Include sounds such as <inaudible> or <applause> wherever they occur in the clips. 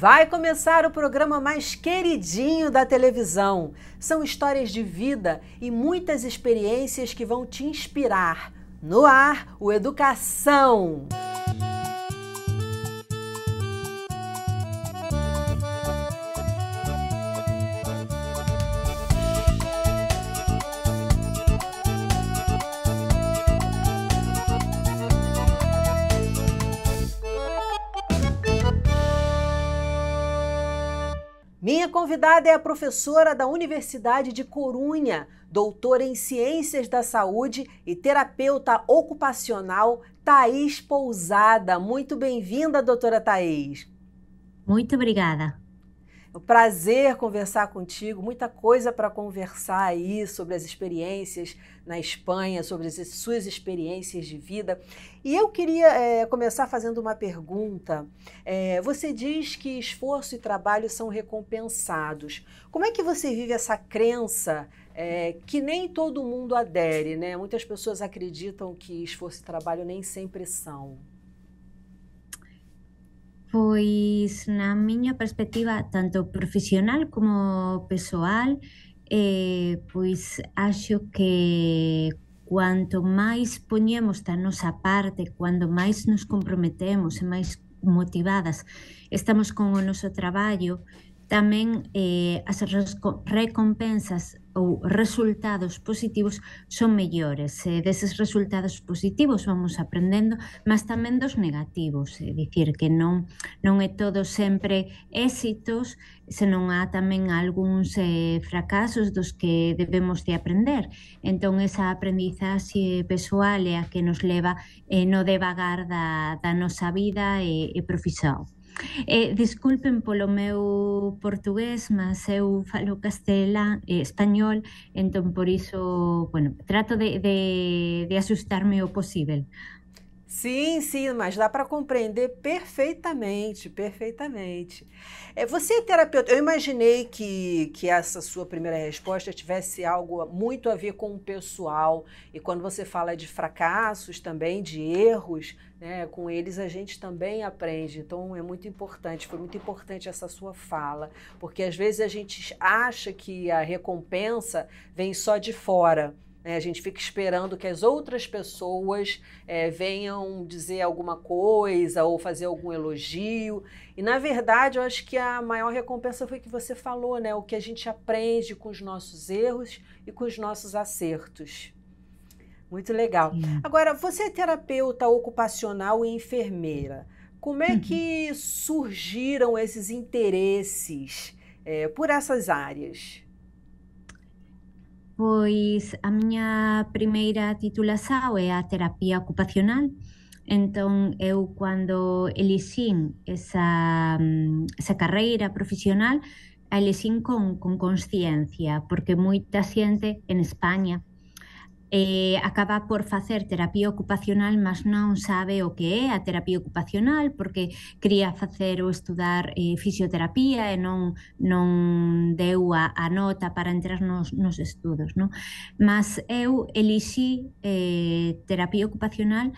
Vai começar o programa mais queridinho da televisão. São histórias de vida e muitas experiências que vão te inspirar. No ar, o Educação. convidada é a professora da Universidade de Corunha, doutora em Ciências da Saúde e terapeuta ocupacional, Thaís Pousada. Muito bem-vinda, doutora Thaís. Muito obrigada prazer conversar contigo, muita coisa para conversar aí sobre as experiências na Espanha, sobre as suas experiências de vida. E eu queria é, começar fazendo uma pergunta. É, você diz que esforço e trabalho são recompensados. Como é que você vive essa crença é, que nem todo mundo adere, né? Muitas pessoas acreditam que esforço e trabalho nem sempre são. Pois na miña perspectiva tanto profesional como persoal eh, pois acho que cuanto máis poñemos da nosa parte, cuando máis nos comprometemos e máis motivadas estamos con o noso traballo, tamén eh, as recompensas ou resultados positivos son mellores. E deses resultados positivos vamos aprendendo, mas tamén dos negativos, é dicir que non non é todo sempre éxitos, senón há tamén algúns eh, fracasos dos que debemos de aprender. Entón esa aprendizaxe persoal é a que nos leva eh, no devagar da, da nosa vida e, e profisao. Eh, disculpen polo meu portugués, mas eu falo castelán, eh, español, entón por iso, bueno, trato de, de, de asustarme o posible. Sim, sim, mas dá para compreender perfeitamente, perfeitamente. É, você é terapeuta, eu imaginei que, que essa sua primeira resposta tivesse algo muito a ver com o pessoal, e quando você fala de fracassos também, de erros, né, com eles a gente também aprende, então é muito importante, foi muito importante essa sua fala, porque às vezes a gente acha que a recompensa vem só de fora, né? A gente fica esperando que as outras pessoas é, venham dizer alguma coisa ou fazer algum elogio. E, na verdade, eu acho que a maior recompensa foi que você falou, né? O que a gente aprende com os nossos erros e com os nossos acertos. Muito legal. Sim. Agora, você é terapeuta ocupacional e enfermeira. Como é que uhum. surgiram esses interesses é, por essas áreas? Pois a miña primeira titulación é a terapia ocupacional. Entón, eu cando elixín esa, esa carreira profesional, elixín con, con consciencia, porque moita xente en España eh, acaba por facer terapia ocupacional, mas non sabe o que é a terapia ocupacional, porque quería facer ou estudar eh, fisioterapia e non, non deu a, a nota para entrar nos, nos estudos. Non? Mas eu elixi eh, terapia ocupacional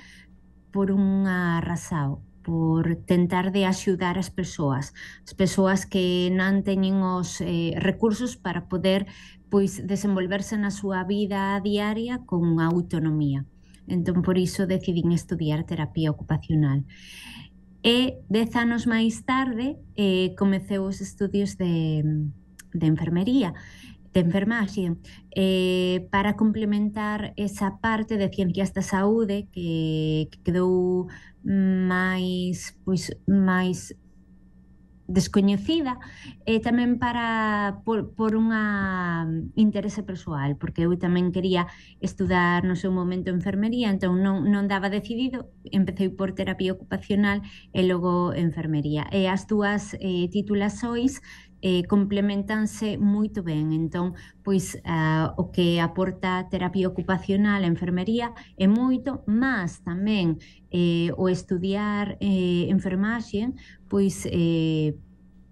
por unha razao, por tentar de axudar as persoas, as persoas que non teñen os eh, recursos para poder pois desenvolverse na súa vida diaria con autonomía. Entón, por iso decidín estudiar terapia ocupacional. E dez anos máis tarde eh, comeceu os estudios de, de enfermería, de enfermaxe, eh, para complementar esa parte de ciencias da saúde que, que quedou máis, pois, máis descoñecida e tamén para por, por unha interese persoal, porque eu tamén quería estudar no seu momento enfermería, entón non, non daba decidido, empecé por terapia ocupacional e logo enfermería. E as dúas eh, sois eh, complementanse moito ben. Entón, pois o que aporta a terapia ocupacional a enfermería é moito, mas tamén eh, o estudiar eh, enfermaxe, pois eh,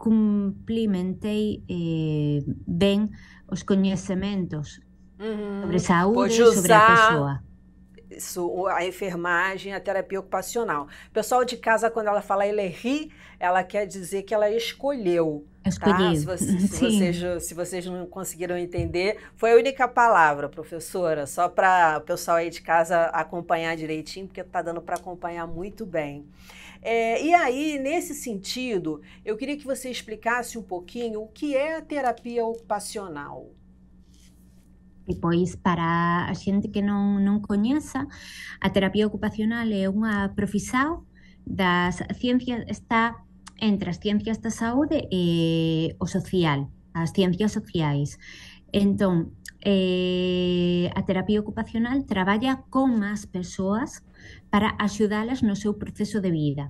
cumplimentei eh, ben os coñecementos uhum. sobre saúde e sobre a pessoa isso, a enfermagem, a terapia ocupacional. O pessoal de casa, quando ela fala ele ri, ela quer dizer que ela escolheu. É tá? Se, você, se, <laughs> vocês, se, vocês, não conseguiram entender, foi a única palavra, professora, só para o pessoal aí de casa acompanhar direitinho, porque está dando para acompanhar muito bem. É, e aí, nesse sentido, eu queria que você explicasse um pouquinho o que é a terapia ocupacional. E pois para a gente que não, não conheça, a terapia ocupacional é uma profissão das ciências, está entre as ciencias da saúde e o social, as ciencias sociais. Entón, eh, a terapia ocupacional traballa con as persoas para axudalas no seu proceso de vida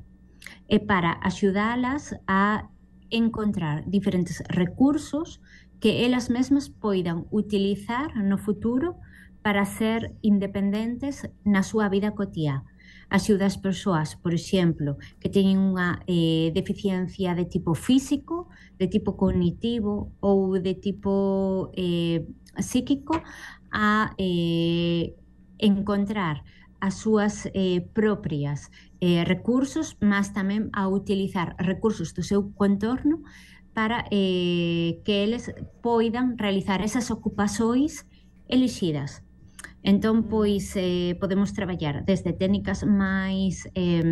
e para axudalas a encontrar diferentes recursos que elas mesmas poidan utilizar no futuro para ser independentes na súa vida cotiá axuda as persoas, por exemplo, que teñen unha eh, deficiencia de tipo físico, de tipo cognitivo ou de tipo eh, psíquico a eh, encontrar as súas eh, propias eh, recursos, mas tamén a utilizar recursos do seu contorno para eh, que eles poidan realizar esas ocupações elixidas Entón, pois, eh, podemos traballar desde técnicas máis eh,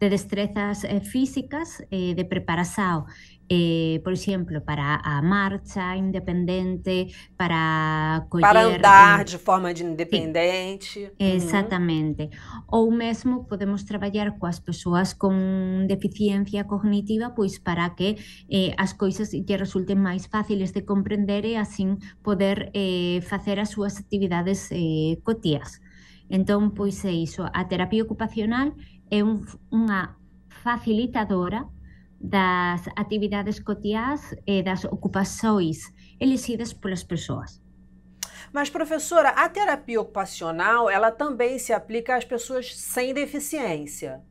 de destrezas eh, físicas, eh, de preparação eh, por exemplo, para a marcha independente, para colher... Para andar de forma de independente. Sim, exatamente. Uhum. Ou mesmo podemos traballar coas persoas con deficiencia cognitiva pois para que eh, as coisas lle resulten máis fáciles de comprender e así poder eh, facer as súas actividades eh, cotías. Entón, pois é iso. A terapia ocupacional é un, unha facilitadora das atividades cotiás e das ocupações elegidas pelas pessoas. Mas professora, a terapia ocupacional, ela também se aplica às pessoas sem deficiência?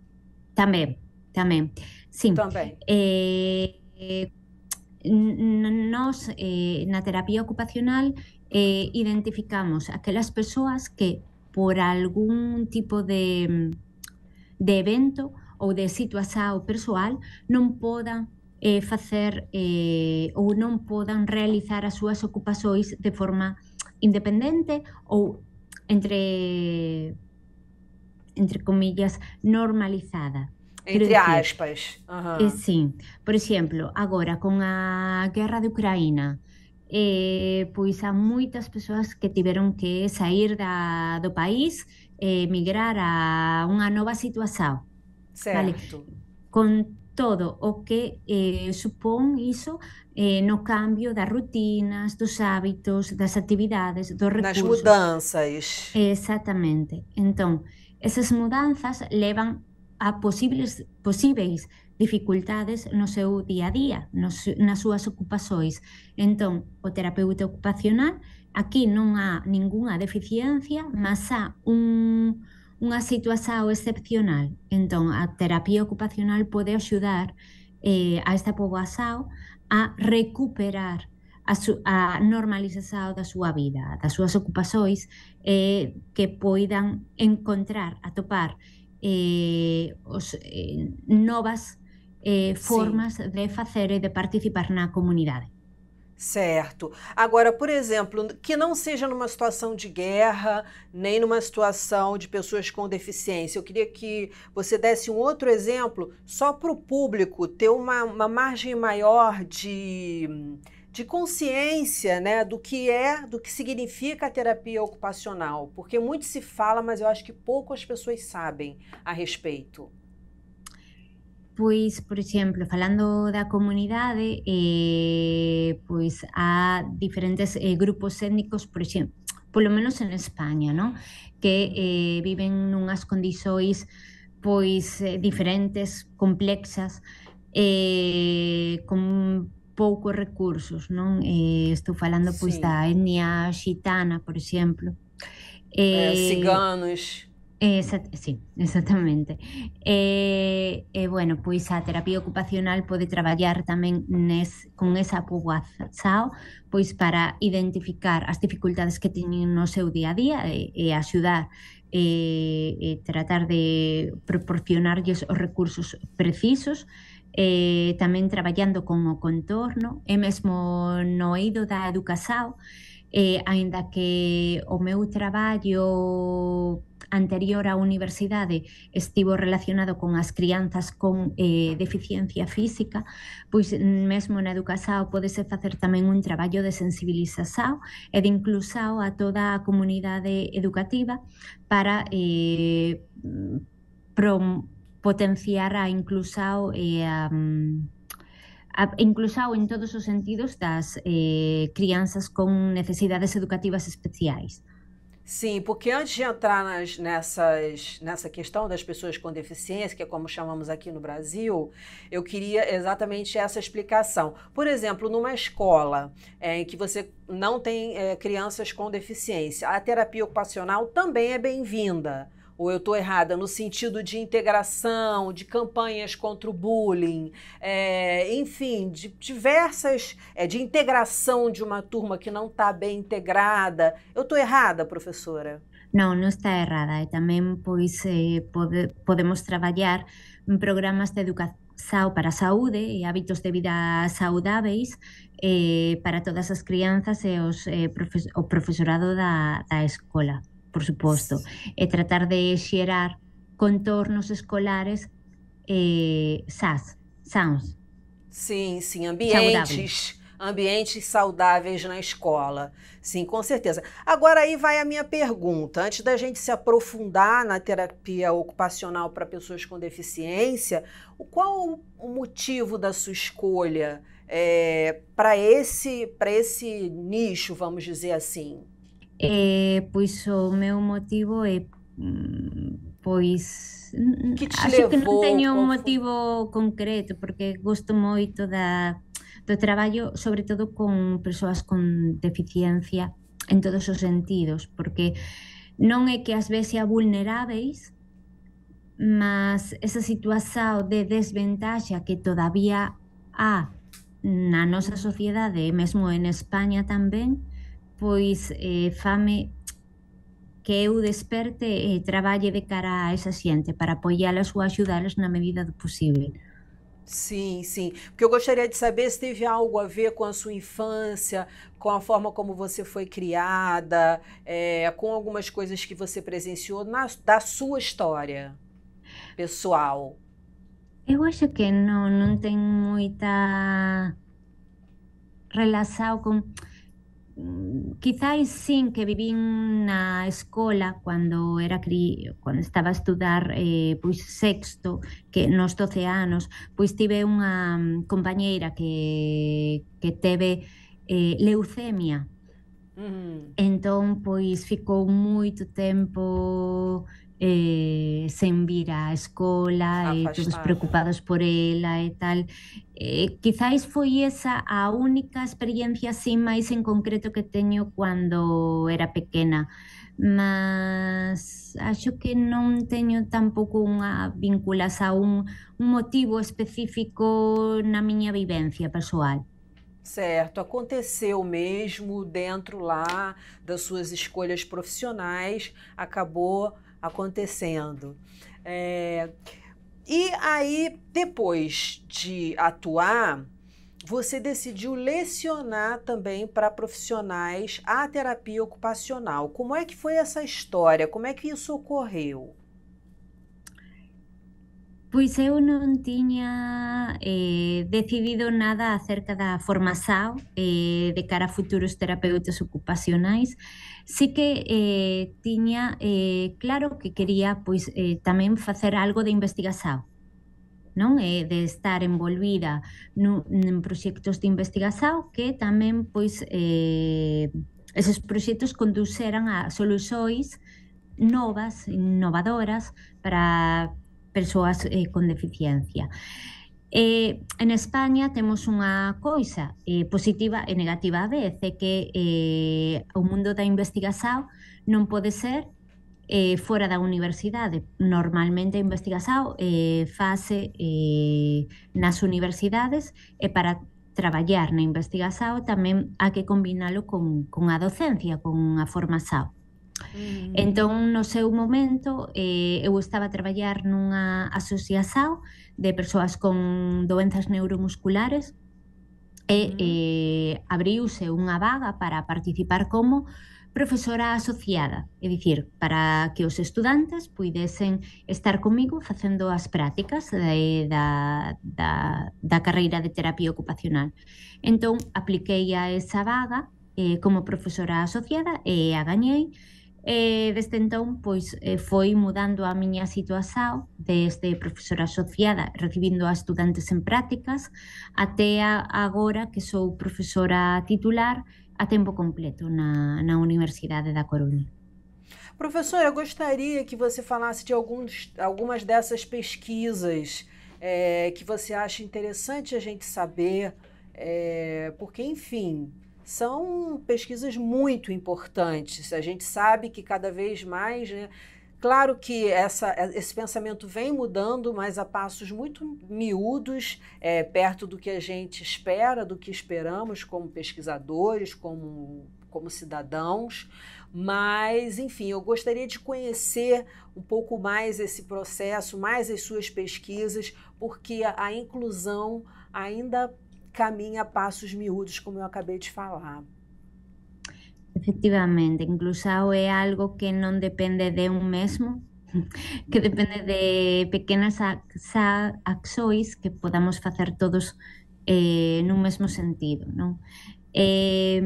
Também, também. Sim. Também. É, nós, eh, na terapia ocupacional, identificamos aquelas pessoas que, por algum tipo de, de evento, ou de situación persoal non podan eh, facer eh, ou non podan realizar as súas ocupacións de forma independente ou entre entre comillas normalizada. Entre decir, aspas. -huh. Eh, sim. Por exemplo, agora con a guerra de Ucraína, eh, pois há moitas persoas que tiveron que sair da, do país e eh, migrar a unha nova situación. Con todo o que eh, supone eso iso eh, no cambio das rutinas, dos hábitos, das actividades, dos recursos. Nas mudanzas. Exactamente. Entonces, esas mudanzas llevan a posibles posibles dificultades no seu día a día, nos, nas súas ocupações. Entón, o terapeuta ocupacional, aquí no há ninguna deficiencia, mas há un, unha situación excepcional. Entón, a terapia ocupacional pode axudar eh, a esta poboación a recuperar a, su, a normalización da súa vida, das súas ocupacións, eh, que poidan encontrar, atopar eh, os, eh, novas eh, formas sí. de facer e de participar na comunidade. Certo. Agora, por exemplo, que não seja numa situação de guerra, nem numa situação de pessoas com deficiência. Eu queria que você desse um outro exemplo, só para o público ter uma, uma margem maior de, de consciência né, do que é, do que significa a terapia ocupacional. Porque muito se fala, mas eu acho que pouco as pessoas sabem a respeito. Pues, por ejemplo, falando de comunidade, eh, pues pois há diferentes eh, grupos étnicos, por por lo menos en España, no? que eh, viven en unas pois diferentes, complexas, con pocos recursos, ¿no? Estoy estou falando pois pues, la etnia gitana, por ejemplo. ciganos. Exact sí, exactamente. E, eh, e eh, bueno, pois a terapia ocupacional pode traballar tamén nes, con esa puguazao pois para identificar as dificultades que teñen no seu día a día e, e axudar e, e tratar de proporcionarlles os recursos precisos e tamén traballando con o contorno e mesmo no eido da educasao eh, aínda que o meu traballo anterior á universidade estivo relacionado con as crianzas con eh, deficiencia física, pois mesmo na Educasao podese facer tamén un traballo de sensibilización e de inclusao a toda a comunidade educativa para eh, prom potenciar a inclusao e a inclusao en todos os sentidos das eh, crianzas con necesidades educativas especiais. Sim, porque antes de entrar nas, nessas, nessa questão das pessoas com deficiência, que é como chamamos aqui no Brasil, eu queria exatamente essa explicação. Por exemplo, numa escola é, em que você não tem é, crianças com deficiência, a terapia ocupacional também é bem-vinda ou eu estou errada no sentido de integração, de campanhas contra o bullying, é, enfim, de diversas, é, de integração de uma turma que não está bem integrada. Eu estou errada, professora? Não, não está errada. E também pois, eh, pode, podemos trabalhar em programas de educação para a saúde e hábitos de vida saudáveis eh, para todas as crianças e os, eh, profes o profesorado da, da escola por suposto, e tratar de xerar contornos escolares eh, SAS, SANS. Sim, sim, ambientes. Saudáveis. Ambientes saudáveis na escola. Sim, com certeza. Agora aí vai a minha pergunta. Antes da gente se aprofundar na terapia ocupacional para pessoas com deficiência, qual o motivo da sua escolha é, para esse, esse nicho, vamos dizer assim? eh, pois o meu motivo eh, mm, é pois que acho que non teño un motivo concreto porque gosto moito da do traballo sobre todo con persoas con deficiencia en todos os sentidos porque non é que as vexe a vulneráveis mas esa situación de desventaxa que todavía há na nosa sociedade mesmo en España tamén pois eh, fame que eu desperte e eh, traballe de cara a esa xente para apoiálas ou axudalas na medida do possível. Sim, sim. Porque eu gostaria de saber é se teve algo a ver com a sua infância, com a forma como você foi criada, é, com algumas coisas que você presenciou na, da sua história pessoal. Eu acho que não, não tem muita relação com quizáis sin que vivín na escola cando era cri, cando estaba a estudar eh, pois sexto, que nos 12 anos, pois tive unha mm, compañeira que, que teve eh, leucemia. Mm. Entón, pois, ficou moito tempo eh, sen vir á escola eh, todos preocupados por ela e tal. Eh, quizáis foi esa a única experiencia así máis en concreto que teño cando era pequena mas acho que non teño tampouco unha vinculas a un, un motivo específico na miña vivencia pessoal. Certo, aconteceu mesmo dentro lá das suas escolhas profissionais, acabou acontecendo. É, e aí, depois de atuar, você decidiu lecionar também para profissionais a terapia ocupacional. Como é que foi essa história? Como é que isso ocorreu? Pois eu non tiña eh, decidido nada acerca da formasao eh, de cara a futuros terapeutas ocupacionais. Sí que eh, tiña eh, claro que quería pois eh, tamén facer algo de investigación non é eh, de estar envolvida nun, en proxectos de investigación que tamén pois eh, eses proxectos conduceran a solucións novas, innovadoras para persoas eh, con deficiencia. Eh, en España temos unha coisa eh, positiva e negativa a vez, é que eh, o mundo da investigación non pode ser eh, fora da universidade. Normalmente a investigación eh, fase eh, nas universidades e para traballar na investigación tamén hai que combinalo con, con a docencia, con a formación. Mm. Entón, no seu momento, eh, eu estaba a traballar nunha asociación de persoas con doenzas neuromusculares e mm. eh, abriuse unha vaga para participar como profesora asociada, é dicir, para que os estudantes puidesen estar comigo facendo as prácticas de, da, da, da carreira de terapia ocupacional. Entón, apliquei a esa vaga eh, como profesora asociada e a gañei, E desde entón, pois, eh, foi mudando a miña situación desde profesora asociada, recibindo a estudantes en prácticas, até agora que sou profesora titular a tempo completo na, na Universidade da Coruña. Professora, eu gostaria que você falasse de alguns, algumas dessas pesquisas é, que você acha interessante a gente saber, é, porque, enfim, são pesquisas muito importantes. A gente sabe que cada vez mais. Né, Claro que essa, esse pensamento vem mudando, mas a passos muito miúdos, é, perto do que a gente espera, do que esperamos como pesquisadores, como, como cidadãos. Mas, enfim, eu gostaria de conhecer um pouco mais esse processo, mais as suas pesquisas, porque a, a inclusão ainda caminha passos miúdos, como eu acabei de falar. Efectivamente, inclusão é algo que não depende de um mesmo, <laughs> que depende de pequenas ações que podamos fazer todos eh, no mesmo sentido. não? Eh,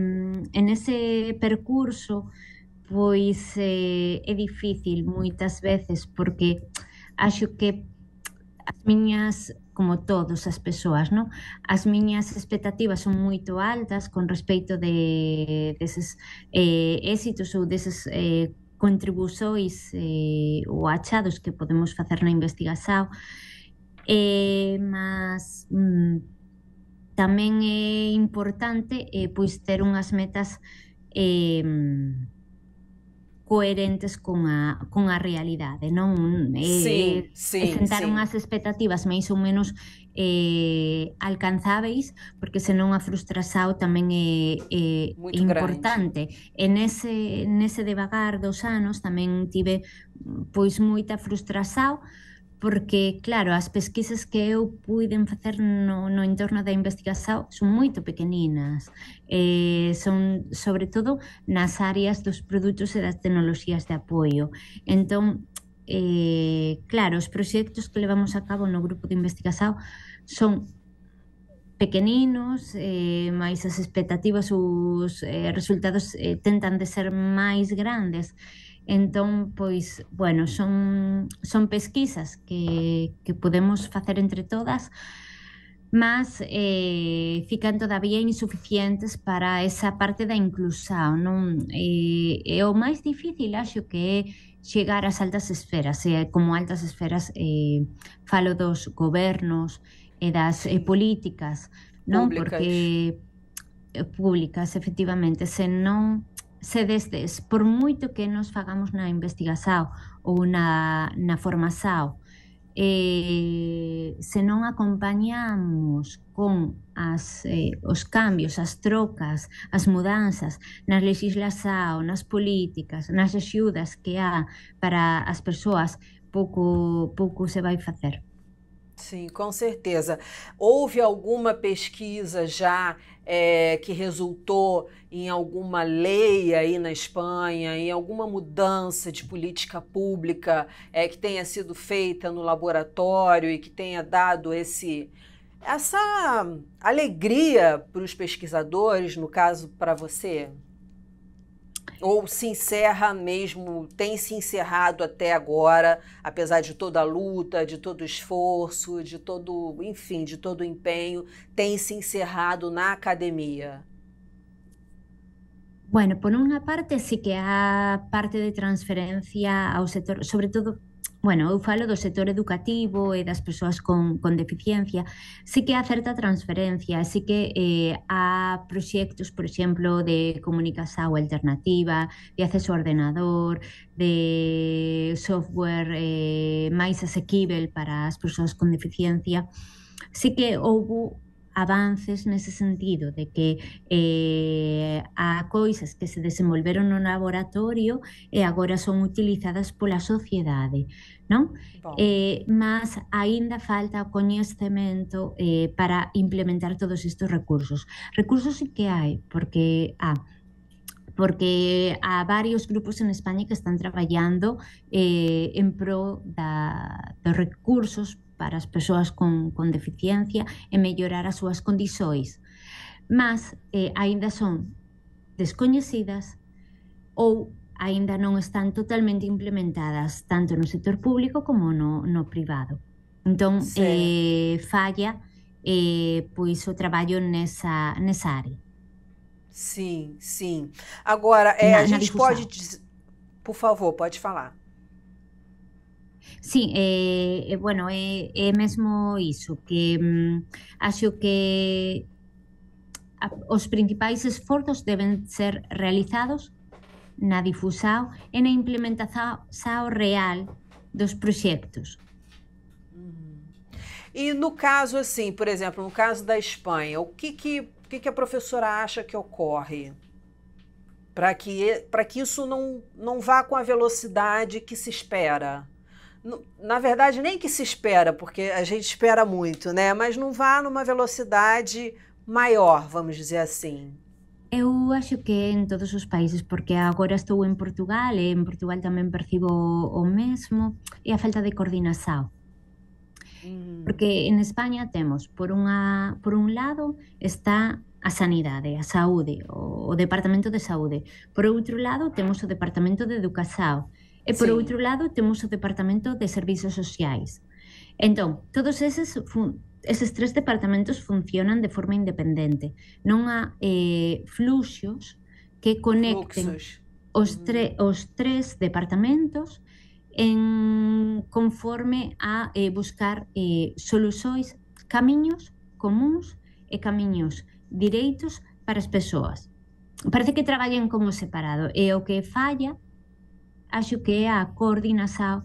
en ese percurso, pois eh, é difícil moitas veces porque acho que as minhas como todos as persoas, non? As miñas expectativas son moito altas con respecto de deses eh, éxitos ou deses eh, contribuxois eh, ou achados que podemos facer na investigación. Eh, mas mm, tamén é importante eh, pois ter unhas metas eh, coherentes con a, con a realidade, non? Eh, sí, eh, sí, sentar sí. unhas expectativas máis ou menos eh, alcanzáveis, porque senón a frustrasao tamén é, é, é importante. Grande. ese, en nese devagar dos anos tamén tive pois moita frustrasao, porque, claro, as pesquisas que eu puiden facer no, no entorno da investigación son moito pequeninas. Eh, son, sobre todo, nas áreas dos produtos e das tecnoloxías de apoio. Entón, eh, claro, os proxectos que levamos a cabo no grupo de investigación son pequeninos, eh, mais as expectativas, os eh, resultados eh, tentan de ser máis grandes. Eh, Entón, pois, bueno, son, son pesquisas que, que podemos facer entre todas, mas eh, fican todavía insuficientes para esa parte da inclusao. Non? E, eh, e o máis difícil acho que é chegar ás altas esferas, e como altas esferas eh, falo dos gobernos e das eh, políticas, non? Públicas. Porque eh, públicas, efectivamente, se non se destes, por moito que nos fagamos na investigação ou na, na formação eh, se non acompañamos con as, eh, os cambios, as trocas, as mudanzas nas legislação, nas políticas, nas axudas que há para as persoas, pouco, pouco se vai facer. Sim, com certeza. Houve alguma pesquisa já é, que resultou em alguma lei aí na Espanha, em alguma mudança de política pública é, que tenha sido feita no laboratório e que tenha dado esse essa alegria para os pesquisadores, no caso para você? Ou se encerra mesmo, tem se encerrado até agora, apesar de toda a luta, de todo o esforço, de todo, enfim, de todo o empenho, tem se encerrado na academia? Bueno, por una parte sí que a parte de transferencia ao setor sobre todo Bueno, eu falo do sector educativo e das persoas con, con deficiencia, sí que há certa transferencia, sí que eh, há proxectos, por exemplo, de comunicación alternativa, de acceso ao ordenador, de software eh, máis asequível para as persoas con deficiencia, sí que houve avances nese sentido de que eh, há coisas que se desenvolveron no laboratorio e eh, agora son utilizadas pola sociedade non? Eh, mas aínda falta o coñecemento eh, para implementar todos estes recursos. Recursos que hai, porque a ah, porque há varios grupos en España que están traballando eh, en pro da, dos recursos para as persoas con, con deficiencia e mellorar as súas condições. Mas eh, aínda son descoñecidas ou aínda non están totalmente implementadas tanto no sector público como no, no privado. Entón, sí. eh, falla eh, pois o traballo nessa, área. Sim, sim. Agora, é, na, a gente pode... Por favor, pode falar. Sí, eh, eh bueno, é, mesmo iso, que mm, acho que a, os principais esforzos deben ser realizados na difusao e na implementação real dos proxectos. Uhum. E no caso assim, por exemplo, no caso da Espanha, o que que, o que, que a professora acha que ocorre para que para que isso não não vá com a velocidade que se espera? na verdade, nem que se espera, porque a gente espera muito, né? Mas não vá numa velocidade maior, vamos dizer assim. Eu acho que é em todos os países, porque agora estou em Portugal e em Portugal também percibo o mesmo, e a falta de coordenação. Hum. Porque en España temos, por, unha, por un lado, está a sanidade, a saúde, o, o Departamento de Saúde. Por outro lado, temos o Departamento de Educação. E por sí. outro lado, temos o Departamento de Servizos Sociais. Entón, todos eses eses tres departamentos funcionan de forma independente. Non há eh, fluxos que conecten Fluxos. os, tre, mm. os tres departamentos en conforme a eh, buscar eh, soluções, camiños comuns e camiños direitos para as persoas. Parece que traballen como separado e o que falla acho que é a coordinación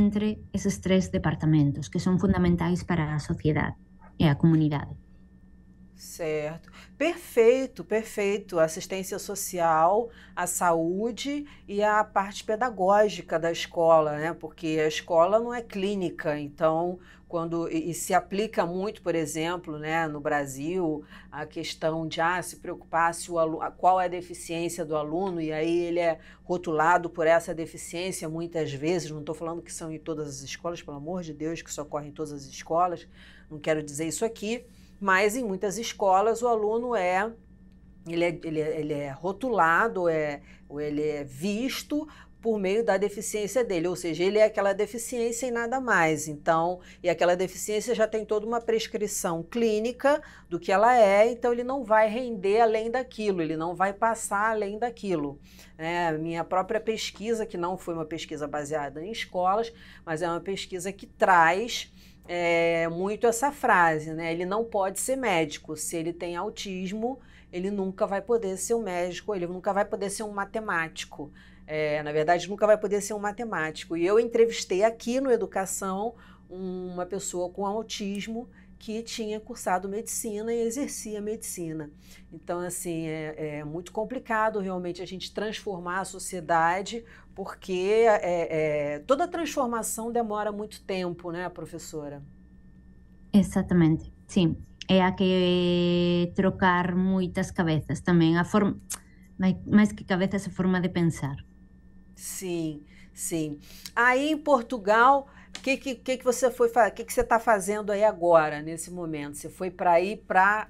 entre esses tres departamentos que son fundamentais para a sociedade e a comunidade. Certo. Perfeito, perfeito. assistência social, a saúde e a parte pedagógica da escola, né? Porque a escola não é clínica, então quando e, e se aplica muito, por exemplo, né, no Brasil, a questão de ah, se preocupar se o aluno, qual é a deficiência do aluno e aí ele é rotulado por essa deficiência muitas vezes. Não estou falando que são em todas as escolas, pelo amor de Deus, que só ocorre em todas as escolas. Não quero dizer isso aqui mas em muitas escolas o aluno é ele é, ele é, ele é rotulado, é, ou ele é visto por meio da deficiência dele, ou seja, ele é aquela deficiência e nada mais. Então, e aquela deficiência já tem toda uma prescrição clínica do que ela é, então ele não vai render além daquilo, ele não vai passar além daquilo. É, minha própria pesquisa, que não foi uma pesquisa baseada em escolas, mas é uma pesquisa que traz é, muito essa frase, né? Ele não pode ser médico. Se ele tem autismo, ele nunca vai poder ser um médico, ele nunca vai poder ser um matemático. É, na verdade, nunca vai poder ser um matemático. E eu entrevistei aqui no Educação uma pessoa com autismo que tinha cursado medicina e exercia medicina. Então, assim, é, é muito complicado realmente a gente transformar a sociedade, porque é, é, toda transformação demora muito tempo, né, professora? Exatamente, sim. É a que trocar muitas cabeças também, a forma, mais que cabeças, a forma de pensar. Sim, sim. Aí em Portugal, que, que, que, você foi, o que, que você está fazendo aí agora, nesse momento? Você foi para ir para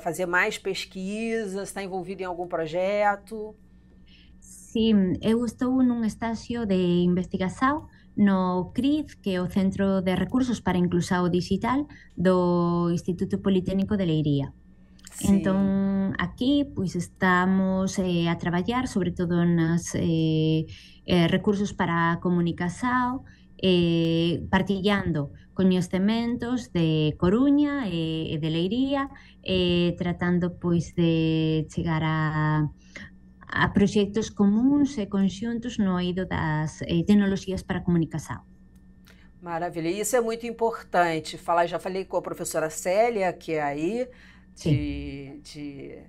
fazer mais pesquisas? Está envolvido em algum projeto? Sim, eu estou num estágio de investigação no CRIF, que é o Centro de Recursos para a Inclusão Digital do Instituto Politécnico de Leiria. Então aqui, pois estamos eh, a trabalhar, sobretudo nos nas eh, eh, recursos para a eh, partillando con de Coruña e, de Leiría, eh, tratando pois de chegar a, a proxectos comuns e conxuntos no eido das eh, tecnologías para a comunicação. Maravilha, isso é muito importante. Falar, já falei com a professora Célia, que é aí, de, Sim. de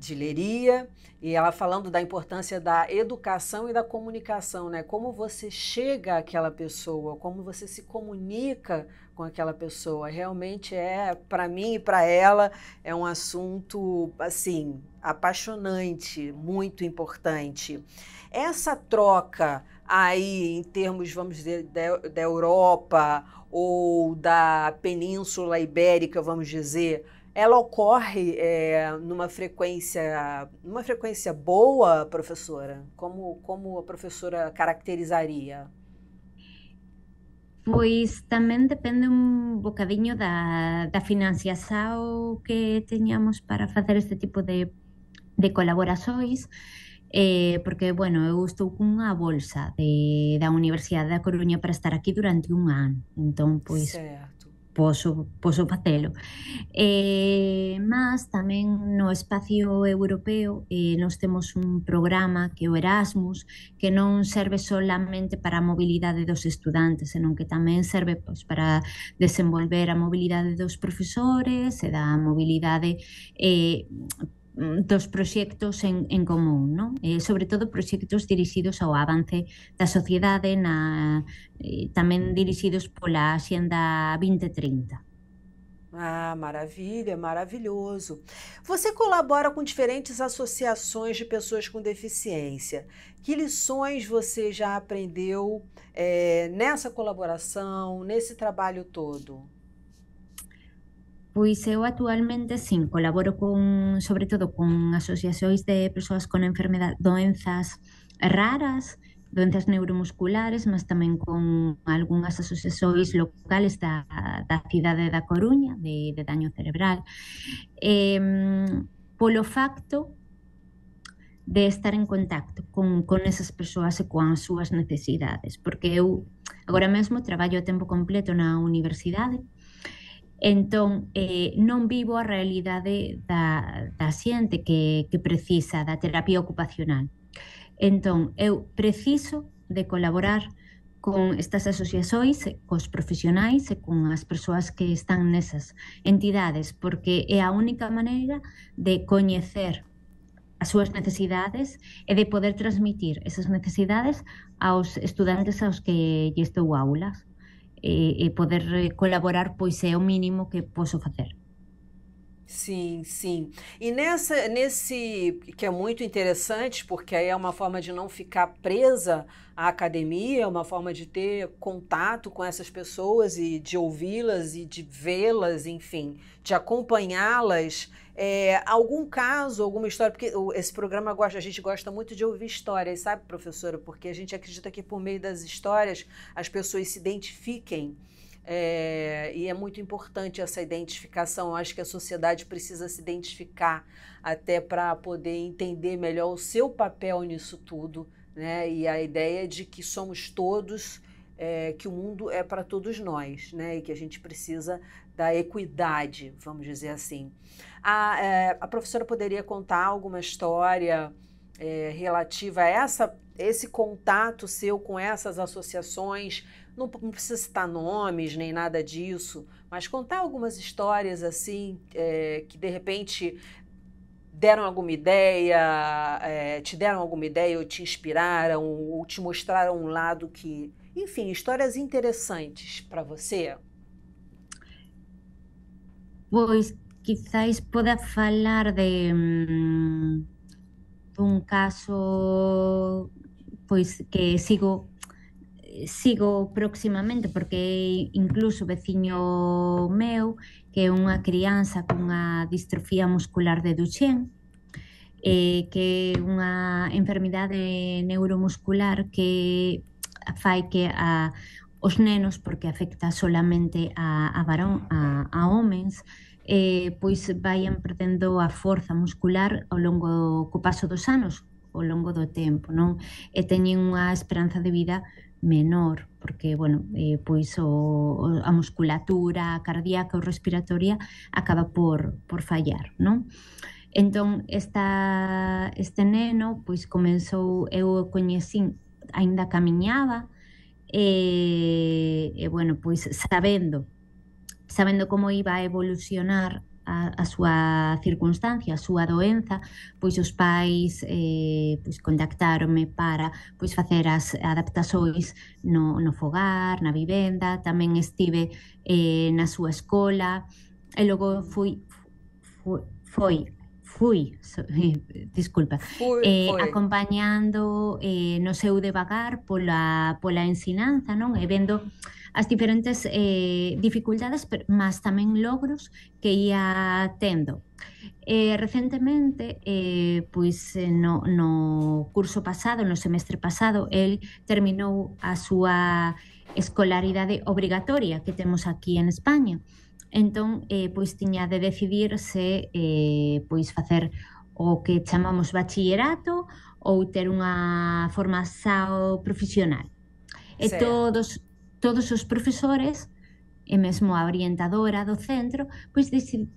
de Leria, e ela falando da importância da educação e da comunicação, né? Como você chega àquela pessoa, como você se comunica com aquela pessoa. Realmente é, para mim e para ela, é um assunto assim apaixonante, muito importante. Essa troca aí em termos, vamos dizer, da, da Europa ou da Península Ibérica, vamos dizer, ela ocorre é, numa frequência, numa frequência boa, professora? Como, como a professora caracterizaria? Pois também depende um bocadinho da, da financiación que tenhamos para fazer este tipo de, de colaborações eh, porque, bueno, eu estou cunha bolsa de, da Universidade da Coruña para estar aquí durante un ano. Entón, pois, certo poso, poso facelo. Eh, mas tamén no espacio europeo eh, nos temos un programa que é o Erasmus, que non serve solamente para a mobilidade dos estudantes, senón que tamén serve pois, para desenvolver a mobilidade dos profesores e da mobilidade eh, dos proxectos en, en común, non? Eh, sobre todo proxectos dirixidos ao avance da sociedade, na, eh, tamén dirixidos pola Hacienda 2030. Ah, maravilha, maravilhoso. Você colabora com diferentes associações de pessoas com deficiência. Que lições você já aprendeu é, nessa colaboração, nesse trabalho todo? Pois eu actualmente, sim, colaboro con, sobre todo con asociacións de persoas con enfermedad, doenzas raras, doenzas neuromusculares, mas tamén con algunhas asociacións locales da, da cidade da Coruña, de, de daño cerebral. Eh, polo facto de estar en contacto con, con esas persoas e coas súas necesidades, porque eu agora mesmo traballo a tempo completo na universidade, Entón, eh, non vivo a realidade da, da xente que, que precisa da terapia ocupacional. Entón, eu preciso de colaborar con estas asociacións, cos profesionais e con as persoas que están nesas entidades, porque é a única maneira de coñecer as súas necesidades e de poder transmitir esas necesidades aos estudantes aos que lle estou aulas. y poder eh, colaborar pues sea lo mínimo que puedo hacer. Sim, sim. E nessa, nesse que é muito interessante, porque aí é uma forma de não ficar presa à academia, é uma forma de ter contato com essas pessoas e de ouvi-las e de vê-las, enfim, de acompanhá-las. É, algum caso, alguma história, porque esse programa gosta, a gente gosta muito de ouvir histórias, sabe, professora? Porque a gente acredita que por meio das histórias as pessoas se identifiquem. É, e é muito importante essa identificação. Eu acho que a sociedade precisa se identificar até para poder entender melhor o seu papel nisso tudo, né? E a ideia de que somos todos, é, que o mundo é para todos nós, né? E que a gente precisa da equidade, vamos dizer assim. A, é, a professora poderia contar alguma história relativa a essa, esse contato seu com essas associações? Não precisa citar nomes nem nada disso, mas contar algumas histórias assim é, que de repente deram alguma ideia, é, te deram alguma ideia, ou te inspiraram, ou te mostraram um lado que, enfim, histórias interessantes para você. Pois quizás pueda falar de, hum, de, un caso pois que sigo sigo próximamente porque incluso veciño meu que é unha crianza cunha distrofía muscular de Duchenne eh, que é unha enfermidade neuromuscular que fai que a, os nenos, porque afecta solamente a, a varón, a, a homens, eh, pois vayan perdendo a forza muscular ao longo do paso dos anos, ao longo do tempo, non? E teñen unha esperanza de vida menor porque bueno, eh, pois o, a musculatura cardíaca ou respiratoria acaba por, por fallar, non? Entón, esta, este neno, pois comenzou, eu o coñecín, aínda camiñaba, e, e bueno, pois sabendo, sabendo como iba a evolucionar a, a súa circunstancia, a súa doenza, pois os pais eh, pois contactarme para pois facer as adaptações no, no fogar, na vivenda, tamén estive eh, na súa escola, e logo fui, fui, foi fui, so, eh, <laughs> disculpa, fui, eh, fui. acompañando eh, no seu devagar pola, pola ensinanza, non? E vendo as diferentes eh, dificultades, mas tamén logros que ia tendo. Eh, recentemente, eh, pois eh, no, no curso pasado, no semestre pasado, el terminou a súa escolaridade obrigatoria que temos aquí en España. Entón, eh, pois tiña de decidir se eh, pois facer o que chamamos bachillerato ou ter unha formación profesional. E todos todos os profesores e mesmo a orientadora do centro, pois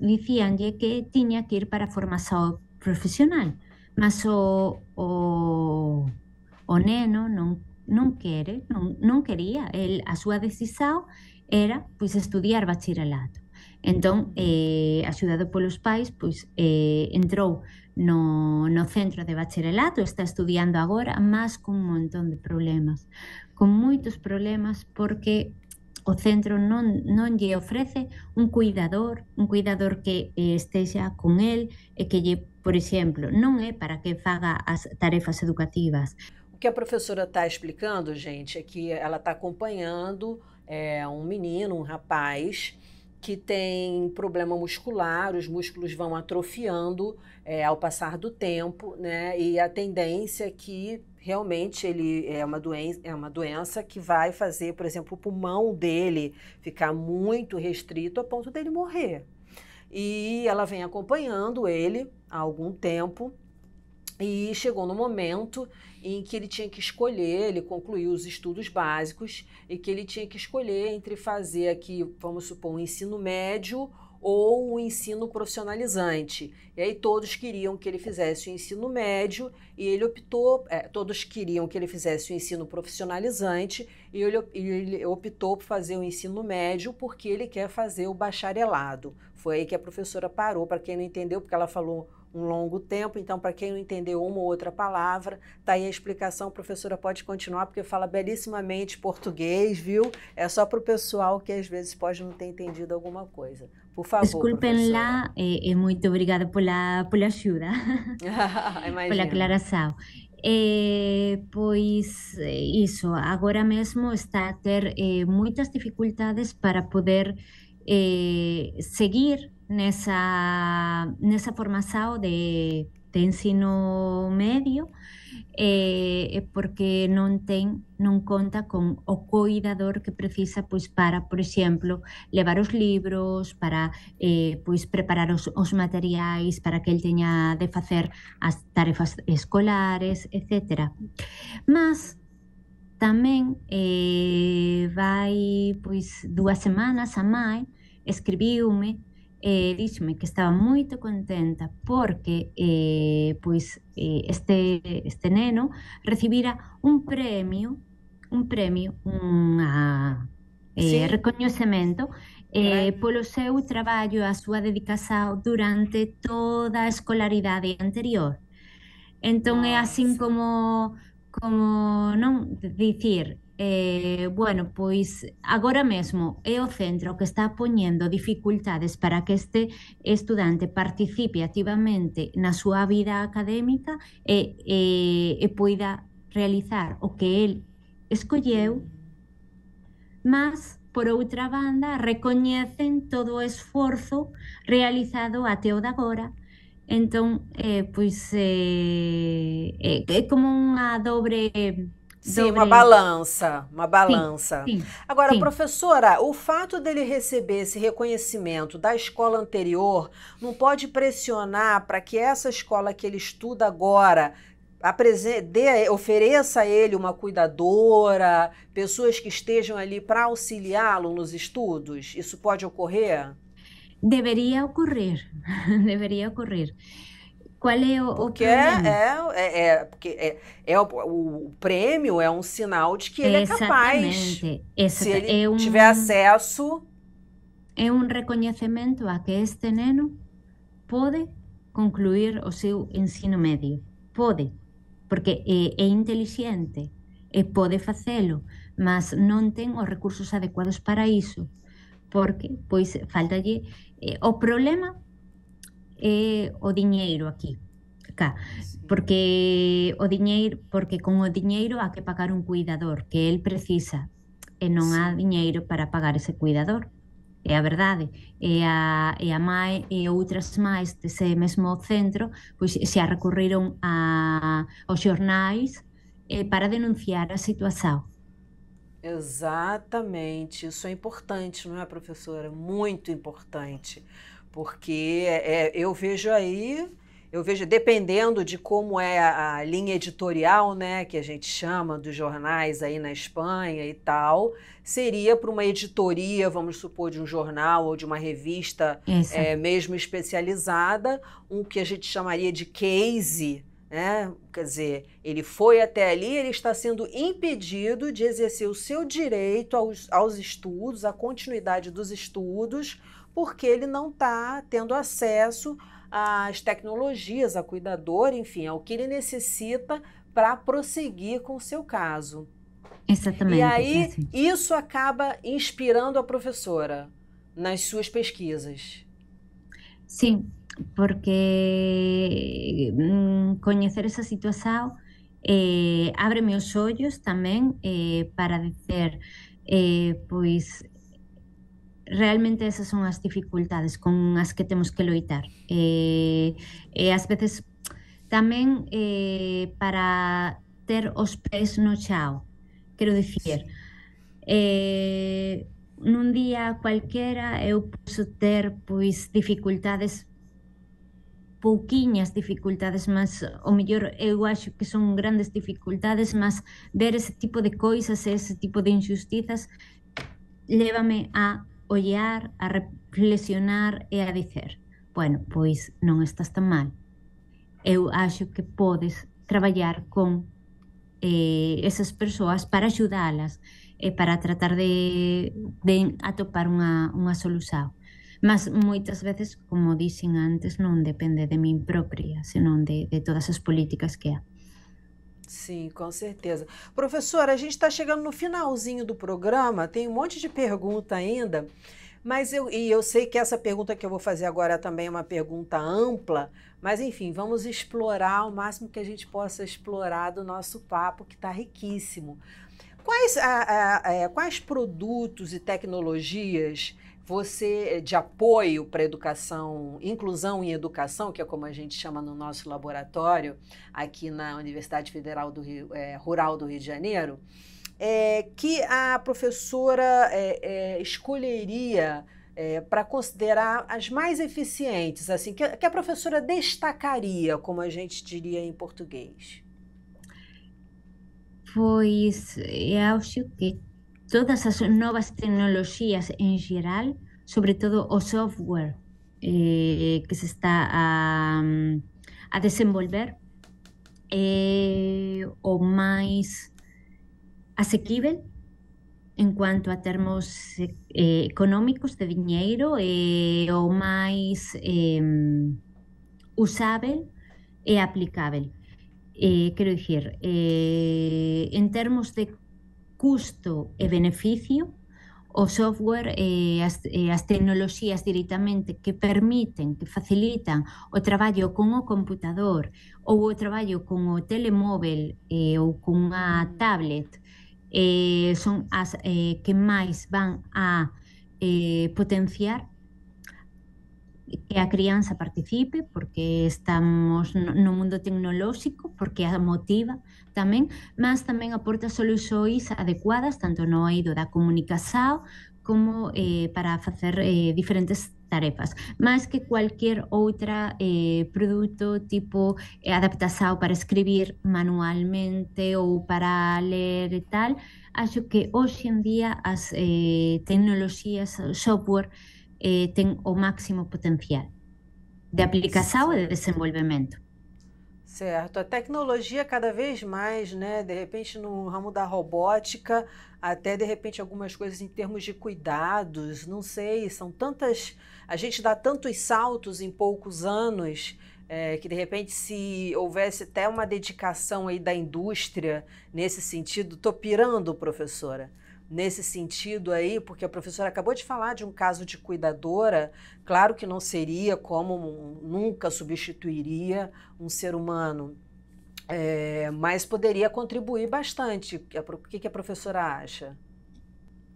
dicíanlle que tiña que ir para a formación profesional. Mas o, o, o neno non, non quere, non, non quería. El, a súa decisión era pois estudiar bacharelato. Entón, eh, axudado polos pais, pois eh, entrou no, no centro de bacharelato, está estudiando agora, mas con un montón de problemas, con moitos problemas porque o centro non, non lle ofrece un cuidador, un cuidador que esteja eh, estexa con el e que lle, por exemplo, non é para que faga as tarefas educativas. O que a professora está explicando, gente, é que ela está acompanhando é, um menino, um rapaz, que tem problema muscular, os músculos vão atrofiando é, ao passar do tempo, né? E a tendência é que realmente ele é uma, doença, é uma doença que vai fazer, por exemplo, o pulmão dele ficar muito restrito a ponto dele morrer. E ela vem acompanhando ele há algum tempo e chegou no momento em que ele tinha que escolher, ele concluiu os estudos básicos e que ele tinha que escolher entre fazer aqui, vamos supor, um ensino médio ou um ensino profissionalizante. E aí todos queriam que ele fizesse o ensino médio e ele optou, é, todos queriam que ele fizesse o ensino profissionalizante e ele, ele optou por fazer o ensino médio porque ele quer fazer o bacharelado. Foi aí que a professora parou, para quem não entendeu, porque ela falou um longo tempo, então para quem não entendeu uma ou outra palavra, tá aí a explicação, a professora pode continuar porque fala belíssimamente português, viu? É só para o pessoal que às vezes pode não ter entendido alguma coisa. Por favor, Desculpem lá, e, eh, e, eh, muito obrigada pela, pela ajuda, pela aclaração. É, pois isso, agora mesmo está a ter é, muitas dificuldades para poder seguir nesa, nesa formación de, de ensino medio eh, porque non ten non conta con o coidador que precisa pois para, por exemplo, levar os libros, para eh, pois preparar os, os materiais, para que el teña de facer as tarefas escolares, etc. Mas tamén eh, vai pois dúas semanas a mai escribiume eh, díxome que estaba moito contenta porque eh, pois eh, este, este neno recibira un premio un premio, unha eh, sí. recoñecemento eh, polo seu traballo a súa dedicación durante toda a escolaridade anterior. Entón é así como como non dicir Eh, bueno, pois agora mesmo é o centro que está poñendo dificultades para que este estudante participe activamente na súa vida académica e, e, e poida realizar o que el escolleu, mas, por outra banda, recoñecen todo o esforzo realizado até o de agora Entón, eh, pois, eh, é, eh, é como unha dobre Sim, uma balança, uma balança. Sim, sim, Agora, professora, o fato dele receber esse reconhecimento da escola anterior não pode pressionar para que essa escola que ele estuda agora dê, ofereça a ele uma cuidadora, pessoas que estejam ali para auxiliá-lo nos estudos? Isso pode ocorrer? Deveria ocorrer, <laughs> deveria ocorrer. Qual é o, o que é, é, é, é, porque é, é o, o, prêmio é um sinal de que ele Exatamente. é capaz. Exatamente. Se ele é um, tiver acesso. É um reconhecimento a que este neno pode concluir o seu ensino médio. Pode, porque é, é inteligente e pode facelo, mas non ten os recursos adecuados para iso, porque pois faltalle eh, o problema é o diñeiro aquí cá, porque o diñeiro, porque con o diñeiro há que pagar un cuidador que ele precisa e non há diñeiro para pagar ese cuidador. É a verdade. E a, e a mai, e outras máis dese mesmo centro pois se a recurriron a, aos xornais eh, para denunciar a situação. Exatamente. Isso é importante, não é, professora? Muito importante. Porque é, eu vejo aí, eu vejo, dependendo de como é a, linha editorial, né, que a gente chama dos jornais aí na Espanha e tal, seria para uma editoria, vamos supor, de um jornal ou de uma revista é, mesmo especializada, um que a gente chamaria de case, é, quer dizer, ele foi até ali, ele está sendo impedido de exercer o seu direito aos, aos estudos, a continuidade dos estudos, porque ele não está tendo acesso às tecnologias, a cuidador, enfim, ao que ele necessita para prosseguir com o seu caso. Exatamente. E aí, isso acaba inspirando a professora nas suas pesquisas. Sim, porque hum, conhecer essa situação eh, abre meus olhos também eh, para dizer, eh, pois realmente esas son as dificultades con as que temos que loitar. E, eh, ás veces tamén eh, para ter os pés no chao. Quero dicir, eh, nun día cualquera eu posso ter pois dificultades pouquiñas dificultades, mas o mellor eu acho que son grandes dificultades, mas ver ese tipo de coisas, ese tipo de injustizas, lévame a ollear, a reflexionar e a dicer bueno, pois non estás tan mal. Eu acho que podes traballar con eh, esas persoas para axudalas e eh, para tratar de, de atopar unha, unha solución. Mas moitas veces, como dixen antes, non depende de min propia, senón de, de todas as políticas que hai. Sim, com certeza. Professora, a gente está chegando no finalzinho do programa, tem um monte de pergunta ainda, mas eu, e eu sei que essa pergunta que eu vou fazer agora é também é uma pergunta ampla, mas enfim, vamos explorar o máximo que a gente possa explorar do nosso papo, que está riquíssimo. Quais, a, a, a, é, quais produtos e tecnologias você eh, de apoio para educação, inclusão em educação, que é como a gente chama no nosso laboratório aqui na Universidade Federal do Rio, é, Rural do Rio de Janeiro, é, que a professora é, escolheria para considerar as mais eficientes, assim, que, que a professora destacaria, como a gente diria em português? Pois eu acho que todas las nuevas tecnologías en general, sobre todo o software eh, que se está a, desenvolver, eh, o más asequible en cuanto a termos eh, económicos de dinero o más em, usable y e Quiero Eh, en términos de custo e beneficio, o software e as, e as tecnoloxías directamente que permiten, que facilitan o traballo con o computador ou o traballo con o telemóvel e, ou con a tablet eh, son as eh, que máis van a eh, potenciar que a crianza participe porque estamos no mundo tecnolóxico, porque a motiva tamén, mas tamén aporta solucións adecuadas tanto no eido da comunicación como eh, para facer eh, diferentes tarefas, máis que cualquier outra eh, produto tipo eh, adaptazao para escribir manualmente ou para ler e tal, acho que hoxe en día as eh, tecnoloxías, software, eh, tem o máximo potencial de aplicação e de desenvolvimento. Certo, a tecnologia cada vez mais, né? De repente no ramo da robótica, até de repente algumas coisas em termos de cuidados, não sei, são tantas. A gente dá tantos saltos em poucos anos. É, que de repente se houvesse até uma dedicação aí da indústria nesse sentido, tô pirando, professora nesse sentido aí, porque a professora acabou de falar de um caso de cuidadora, claro que não seria como nunca substituiria um ser humano, é, mas poderia contribuir bastante. O que, que a professora acha?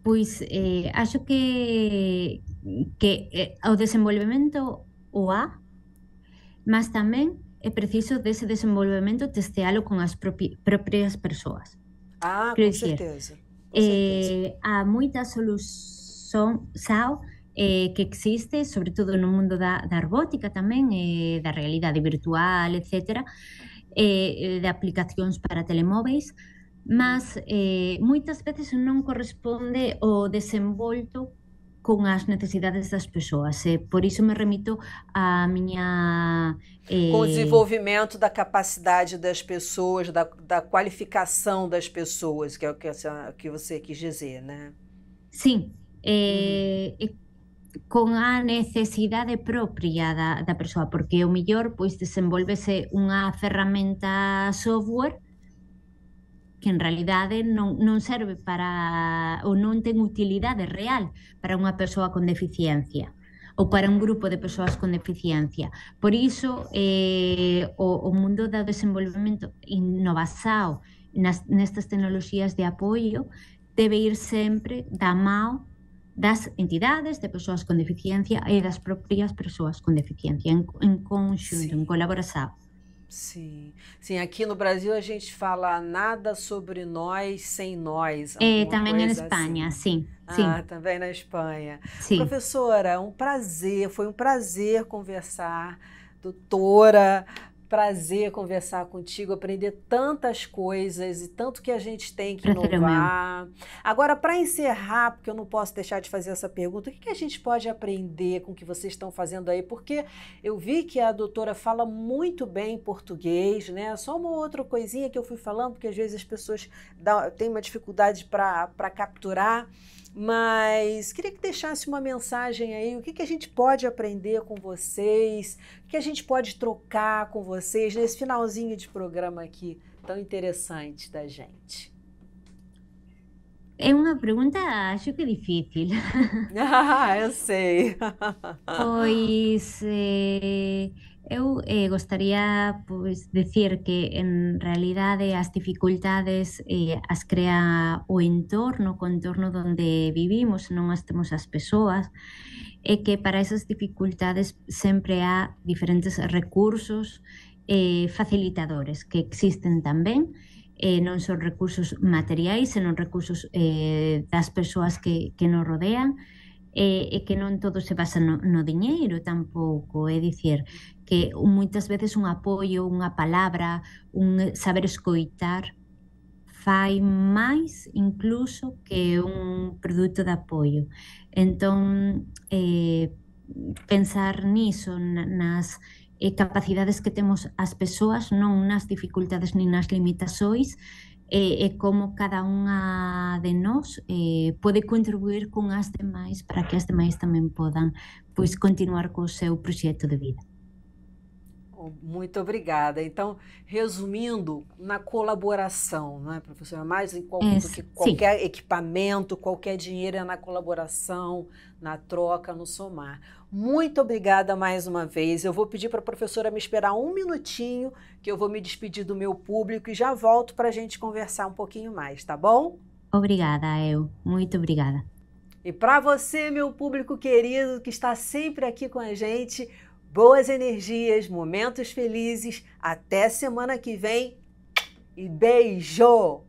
Pois eh, acho que, que eh, o desenvolvimento o há, mas também é preciso desse desenvolvimento testá lo com as próprias pessoas. Ah, Quero com dizer, certeza. eh, a moita solución SAO eh, que existe, sobre todo no mundo da, da robótica tamén, eh, da realidade virtual, etc., eh, eh, de aplicacións para telemóveis, mas eh, moitas veces non corresponde o desenvolto con as necesidades das persoas. E eh, por isso me remito à minha. Eh... Com o desenvolvimento da capacidade das pessoas, da, da qualificação das pessoas, que é o que, que você quis dizer, né? Sim. Eh, uhum. eh, con a necesidade propia da, da persoa, porque o mellor pois desenvolvese unha ferramenta software que en realidade non, non serve para ou non ten utilidade real para unha persoa con deficiencia ou para un grupo de persoas con deficiencia. Por iso, eh, o, o mundo do desenvolvemento innovasao nas, nestas tecnoloxías de apoio debe ir sempre da mao das entidades de persoas con deficiencia e das propias persoas con deficiencia en, en conxunto, sí. en colaboración. Sim. Sim, aqui no Brasil a gente fala nada sobre nós sem nós. É, também na Espanha, assim. sim. Ah, sim. também na Espanha. Sim. Professora, um prazer, foi um prazer conversar doutora prazer conversar contigo, aprender tantas coisas e tanto que a gente tem que é inovar. Agora, para encerrar, porque eu não posso deixar de fazer essa pergunta, o que, que a gente pode aprender com o que vocês estão fazendo aí? Porque eu vi que a doutora fala muito bem português, né? Só uma outra coisinha que eu fui falando, porque às vezes as pessoas têm uma dificuldade para capturar mas queria que deixasse uma mensagem aí, o que, que a gente pode aprender com vocês, o que a gente pode trocar com vocês nesse finalzinho de programa aqui tão interessante da gente. É uma pergunta, acho que difícil. <laughs> Ah, eu sei. pois é, <laughs> Eu eh, gostaría pois, decir que en realidade as dificultades eh, as crea o entorno, o contorno onde vivimos, non as temos as persoas, e que para esas dificultades sempre há diferentes recursos eh, facilitadores que existen tamén, eh, non son recursos materiais, senón recursos eh, das persoas que, que nos rodean, e, e que non todo se basa no, no diñeiro tampouco, é dicir que moitas veces un apoio, unha palabra, un saber escoitar fai máis incluso que un produto de apoio. Entón, eh, pensar niso, nas eh, capacidades que temos as persoas, non nas dificultades nin nas limitaxois, e, e como cada unha de nós eh, pode contribuir con as demais para que as demais tamén podan pois continuar co seu proxecto de vida. Oh, muito obrigada. Então, resumindo, na colaboração, não é, professora? Mais em qual, qualquer sim. equipamento, qualquer dinheiro é na colaboração, na troca, no somar. Muito obrigada mais uma vez. Eu vou pedir para a professora me esperar um minutinho, que eu vou me despedir do meu público e já volto para a gente conversar um pouquinho mais, tá bom? Obrigada, eu. Muito obrigada. E para você, meu público querido, que está sempre aqui com a gente, boas energias, momentos felizes. Até semana que vem e beijo!